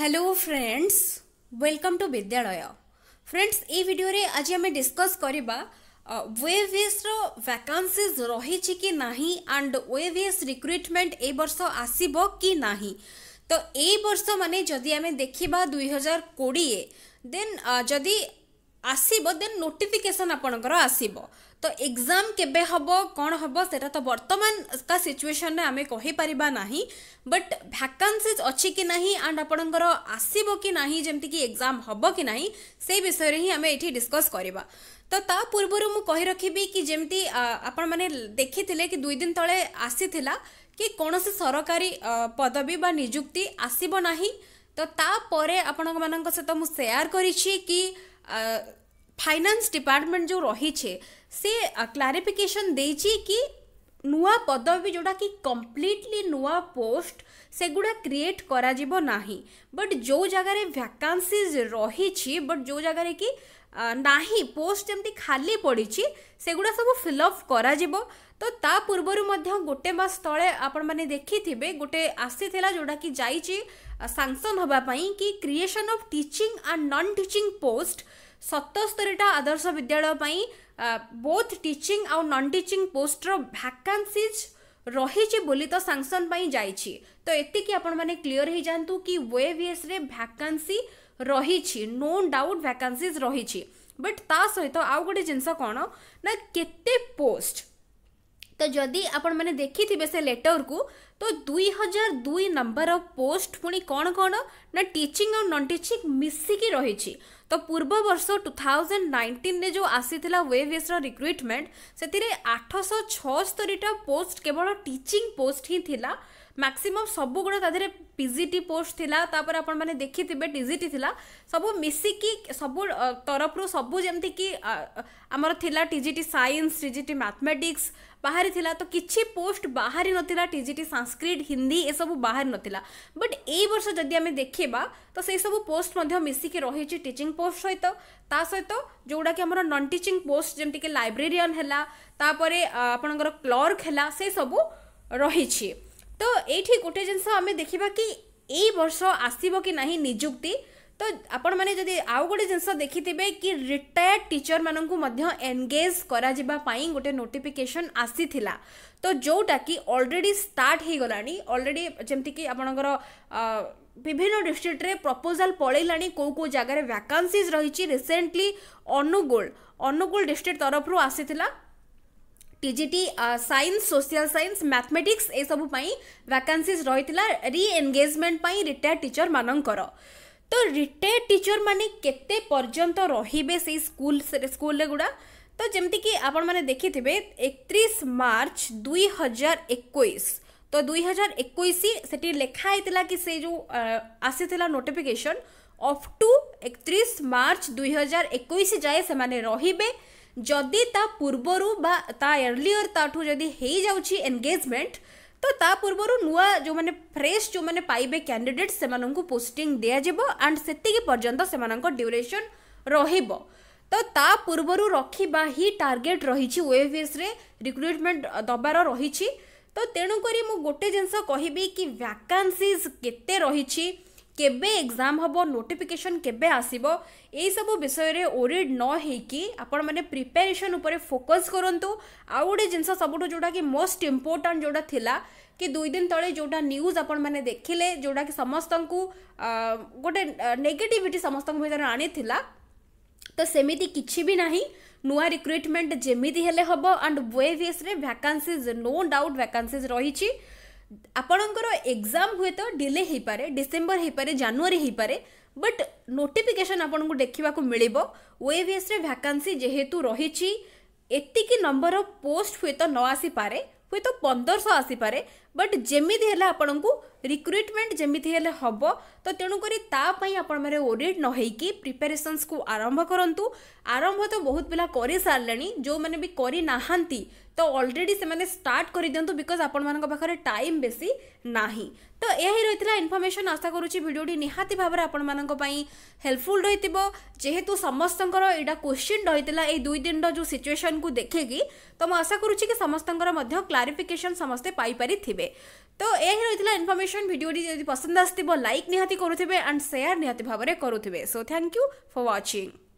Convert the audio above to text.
hello friends welcome to বিদ্যালয় friends এই ভিডিওরে আজি আমি ডিসকস করিবা ওয়েভিএসর ভ্যাকান্সিজ রহিছি কি নাহি আন্ড ওয়েভিএস রিক্রুটমেন্ট এই বর্ষ আসিব কি নাহি তো এই বর্ষ মানে যদি আমি দেখিবা দুই হাজার কোড়িয়ে দেন যদি আসিব দেন নোটিফিকেসন আপনার আসিব ତ ଏକ୍ଜାମ୍ କେବେ ହେବ କ'ଣ ହେବ ସେଇଟା ତ ବର୍ତ୍ତମାନକା ସିଚୁଏସନ୍ରେ ଆମେ କହିପାରିବା ନାହିଁ ବଟ୍ ଭ୍ୟାକାନ୍ସିଜ୍ ଅଛି କି ନାହିଁ ଆଣ୍ଡ ଆପଣଙ୍କର ଆସିବ କି ନାହିଁ ଯେମିତିକି ଏକ୍ଜାମ୍ ହେବ କି ନାହିଁ ସେଇ ବିଷୟରେ ହିଁ ଆମେ ଏଠି ଡିସ୍କସ୍ କରିବା ତ ତା ପୂର୍ବରୁ ମୁଁ କହି ରଖିବି କି ଯେମିତି ଆପଣମାନେ ଦେଖିଥିଲେ କି ଦୁଇ ଦିନ ତଳେ ଆସିଥିଲା କି କୌଣସି ସରକାରୀ ପଦବୀ ବା ନିଯୁକ୍ତି ଆସିବ ନାହିଁ ତ ତାପରେ ଆପଣମାନଙ୍କ ସହିତ ମୁଁ ସେୟାର କରିଛି କି ଫାଇନାନ୍ସ ଡିପାର୍ଟମେଣ୍ଟ ଯେଉଁ ରହିଛେ ସେ କ୍ଲାରିଫିକେସନ୍ ଦେଇଛି କି ନୂଆ ପଦବୀ ଯେଉଁଟାକି କମ୍ପ୍ଲିଟଲି ନୂଆ ପୋଷ୍ଟ ସେଗୁଡ଼ା କ୍ରିଏଟ୍ କରାଯିବ ନାହିଁ ବଟ୍ ଯେଉଁ ଜାଗାରେ ଭ୍ୟାକାନ୍ସିଜ୍ ରହିଛି ବଟ୍ ଯେଉଁ ଜାଗାରେ କି ନାହିଁ ପୋଷ୍ଟ ଯେମିତି ଖାଲି ପଡ଼ିଛି ସେଗୁଡ଼ା ସବୁ ଫିଲ୍ଅପ୍ କରାଯିବ ତ ତା ପୂର୍ବରୁ ମଧ୍ୟ ଗୋଟେ ମାସ ତଳେ ଆପଣମାନେ ଦେଖିଥିବେ ଗୋଟେ ଆସିଥିଲା ଯେଉଁଟାକି ଯାଇଛି ସାଙ୍ଗସନ୍ ହେବା ପାଇଁ କି creation of teaching and non teaching post ସତସ୍ତରୀଟା ଆଦର୍ଶ ବିଦ୍ୟାଳୟ ପାଇଁ ବୋଥ୍ ଟିଚିଂ ଆଉ ନନ୍ ଟିଚିଂ ପୋଷ୍ଟର ଭ୍ୟାକାନ୍ସିଜ୍ ରହିଛି ବୋଲି ତ ସାଙ୍କସନ୍ ପାଇଁ ଯାଇଛି ତ ଏତିକି ଆପଣମାନେ କ୍ଲିଅର୍ ହେଇଯାଆନ୍ତୁ କି ୱେଭିଏସ୍ରେ ଭ୍ୟାକାନ୍ସି ରହିଛି ନୋ ଡାଉଟ୍ ଭ୍ୟାକାନ୍ସିଜ୍ ରହିଛି ବଟ୍ ତା ସହିତ ଆଉ ଗୋଟେ ଜିନିଷ କ'ଣ ନା କେତେ ପୋଷ୍ଟ ତ ଯଦି ଆପଣମାନେ ଦେଖିଥିବେ ସେ ଲେଟର୍କୁ ତ ଦୁଇ ହଜାର ଦୁଇ ନମ୍ବର ପୋଷ୍ଟ ପୁଣି କ'ଣ କ'ଣ ନା ଟିଚିଂ ଆଉ ନନ୍ ଟିଚିଂ ମିଶିକି ରହିଛି ତ ପୂର୍ବ ବର୍ଷ ଟୁ ଥାଉଜେଣ୍ଡ ନାଇଣ୍ଟିନ୍ରେ ଯେଉଁ ଆସିଥିଲା ୱେଭ୍ଏସ୍ର ରିକ୍ରୁଟମେଣ୍ଟ ସେଥିରେ ଆଠଶହ ଛଅସ୍ତରୀଟା ପୋଷ୍ଟ କେବଳ ଟିଚିଂ ପୋଷ୍ଟ ହିଁ ଥିଲା ম্যাক্সিমম সবুগুড়া তা দেহে পিজিটি পোস্ট লা তাপরে আপনার দেখিথিবে ডিজিটি লা সব মিশিকি সব তরফর সবু যেমি কি আমার লা টিজিটি সাইন্স টিজিটি ম্যাথমেটিক্স বাহারি লা তো কিছু পোস্ট বাহারি নথিলা টিজিটি সংস্কৃত হিন্দি এসব বাহারি নথিলা বট এই বর্ষ যদি আমি দেখিবা তো সেই সব পোস্ট মধ্যে মিশিকি রয়েছে টিচিং পোস্ট সহ তা সহ যেগুলা কি আমার নন টিচিং পোস্ট যেমতি কি লাইব্রেরিয়ান হেলা তাপরে আপনার ক্লর্ক হেলা সেই সব রয়েছে ତ ଏଇଠି ଗୋଟେ ଜିନିଷ ଆମେ ଦେଖିବା କି ଏଇ ବର୍ଷ ଆସିବ କି ନାହିଁ ନିଯୁକ୍ତି ତ ଆପଣମାନେ ଯଦି ଆଉ ଗୋଟେ ଜିନିଷ ଦେଖିଥିବେ କି ରିଟାୟାର୍ଡ଼ ଟିଚରମାନଙ୍କୁ ମଧ୍ୟ ଏନଗେଜ୍ କରାଯିବା ପାଇଁ ଗୋଟେ ନୋଟିଫିକେସନ୍ ଆସିଥିଲା ତ ଯେଉଁଟାକି ଅଲରେଡ଼ି ଷ୍ଟାର୍ଟ ହୋଇଗଲାଣି ଅଲରେଡ଼ି ଯେମିତିକି ଆପଣଙ୍କର ବିଭିନ୍ନ ଡିଷ୍ଟ୍ରିକ୍ଟରେ ପ୍ରପୋଜାଲ୍ ପଳେଇଲାଣି କେଉଁ କେଉଁ ଜାଗାରେ ଭ୍ୟାକାନ୍ସିଜ୍ ରହିଛି ରିସେଣ୍ଟଲି ଅନୁଗୁଳ ଅନୁଗୁଳ ଡିଷ୍ଟ୍ରିକ୍ଟ ତରଫରୁ ଆସିଥିଲା TGT science social science mathematics एसबू वैकान्सीज रही है रिएनगेजमेंट रिटायर्ड टीचर मानकर तो रिटायर्ड टीचर मैंने केते पर्यंत रे से स्कूल स्कूल गुड़ा तो जमती कि आपण देखि थे एकतीस मार्च दुई हजार एकैश तो दुई हजार एक लिखाही लिखाई कि से जो आसी नोटिफिकेशन अफ टू एकतीस मार्च दुई हजार एक जाए से रही ଯଦି ତା ପୂର୍ବରୁ ବା ତା ଏର୍ଲିଅର୍ ତାଠୁ ଯଦି ହେଇଯାଉଛି ଏନ୍ଗେଜମେଣ୍ଟ ତ ତା ପୂର୍ବରୁ ନୂଆ ଯେଉଁମାନେ ଫ୍ରେଶ୍ ଯେଉଁମାନେ ପାଇବେ କ୍ୟାଣ୍ଡିଡେଟ୍ ସେମାନଙ୍କୁ ପୋଷ୍ଟିଂ ଦିଆଯିବ ଆଣ୍ଡ ସେତିକି ପର୍ଯ୍ୟନ୍ତ ସେମାନଙ୍କ ଡ୍ୟୁରେସନ୍ ରହିବ ତ ତା ପୂର୍ବରୁ ରଖିବା ହିଁ ଟାର୍ଗେଟ୍ ରହିଛି ଓଏଭିଏସ୍ରେ ରିକ୍ରୁଟମେଣ୍ଟ ଦେବାର ରହିଛି ତ ତେଣୁକରି ମୁଁ ଗୋଟେ ଜିନିଷ କହିବି କି ଭ୍ୟାକାନ୍ସିଜ୍ କେତେ ରହିଛି କେବେ ଏକ୍ଜାମ୍ ହେବ ନୋଟିଫିକେସନ୍ କେବେ ଆସିବ ଏଇସବୁ ବିଷୟରେ ଓରିଡ୍ ନ ହେଇକି ଆପଣମାନେ ପ୍ରିପାରେସନ୍ ଉପରେ ଫୋକସ୍ କରନ୍ତୁ ଆଉ ଗୋଟେ ଜିନିଷ ସବୁଠୁ ଯେଉଁଟାକି ମୋଷ୍ଟ ଇମ୍ପୋର୍ଟାଣ୍ଟ ଯେଉଁଟା ଥିଲା କି ଦୁଇ ଦିନ ତଳେ ଯେଉଁଟା ନ୍ୟୁଜ୍ ଆପଣମାନେ ଦେଖିଲେ ଯେଉଁଟାକି ସମସ୍ତଙ୍କୁ ଗୋଟେ ନେଗେଟିଭିଟି ସମସ୍ତଙ୍କ ଭିତରେ ଆଣିଥିଲା ତ ସେମିତି କିଛି ବି ନାହିଁ ନୂଆ ରିକ୍ରୁଟମେଣ୍ଟ ଯେମିତି ହେଲେ ହେବ ଆଣ୍ଡ ୱେଭ୍ ଏସ୍ରେ ଭ୍ୟାକାନ୍ସିଜ୍ ନୋ ଡାଉଟ୍ ଭ୍ୟାକାନ୍ସିଜ୍ ରହିଛି ଆପଣଙ୍କର ଏକ୍ଜାମ୍ ହୁଏତ ଡିଲେ ହେଇପାରେ ଡିସେମ୍ବର ହେଇପାରେ ଜାନୁଆରୀ ହେଇପାରେ ବଟ୍ ନୋଟିଫିକେସନ୍ ଆପଣଙ୍କୁ ଦେଖିବାକୁ ମିଳିବ ଓଏଭିଏସ୍ରେ ଭ୍ୟାକାନ୍ସି ଯେହେତୁ ରହିଛି ଏତିକି ନମ୍ବର ପୋଷ୍ଟ ହୁଏତ ନ ଆସିପାରେ ହୁଏତ ପନ୍ଦରଶହ ଆସିପାରେ ବଟ୍ ଯେମିତି ହେଲେ ଆପଣଙ୍କୁ ରିକ୍ରୁଟମେଣ୍ଟ ଯେମିତି ହେଲେ ହେବ ତ ତେଣୁକରି ତା ପାଇଁ ଆପଣମାନେ ଓରିଏଣ୍ଟ ନ ହେଇକି ପ୍ରିପାରେସନ୍ସକୁ ଆରମ୍ଭ କରନ୍ତୁ ଆରମ୍ଭ ତ ବହୁତ ପିଲା କରିସାରିଲେଣି ଯେଉଁମାନେ ବି କରିନାହାନ୍ତି ତ ଅଲରେଡ଼ି ସେମାନେ ଷ୍ଟାର୍ଟ କରିଦିଅନ୍ତୁ ବିକଜ୍ ଆପଣମାନଙ୍କ ପାଖରେ ଟାଇମ୍ ବେଶୀ ନାହିଁ ତ ଏହା ହିଁ ରହିଥିଲା ଇନଫର୍ମେସନ୍ ଆଶା କରୁଛି ଭିଡ଼ିଓଟି ନିହାତି ଭାବରେ ଆପଣମାନଙ୍କ ପାଇଁ ହେଲ୍ପଫୁଲ୍ ରହିଥିବ ଯେହେତୁ ସମସ୍ତଙ୍କର ଏଇଟା କୋଶ୍ଚିନ୍ ରହିଥିଲା ଏଇ ଦୁଇ ଦିନର ଯେଉଁ ସିଚୁଏସନ୍କୁ ଦେଖିକି ତ ମୁଁ ଆଶା କରୁଛି କି ସମସ୍ତଙ୍କର ମଧ୍ୟ କ୍ଲାରିଫିକେସନ୍ ସମସ୍ତେ ପାଇପାରିଥିବେ କରିବେ তো এই রয়েছে ইনফরমেশন ভিডিওটি যদি পসন্দ আসবে লাইক নিহতি করুবে আন্ড সেয়ার নিহতি ভাবে করুবে so thank you for watching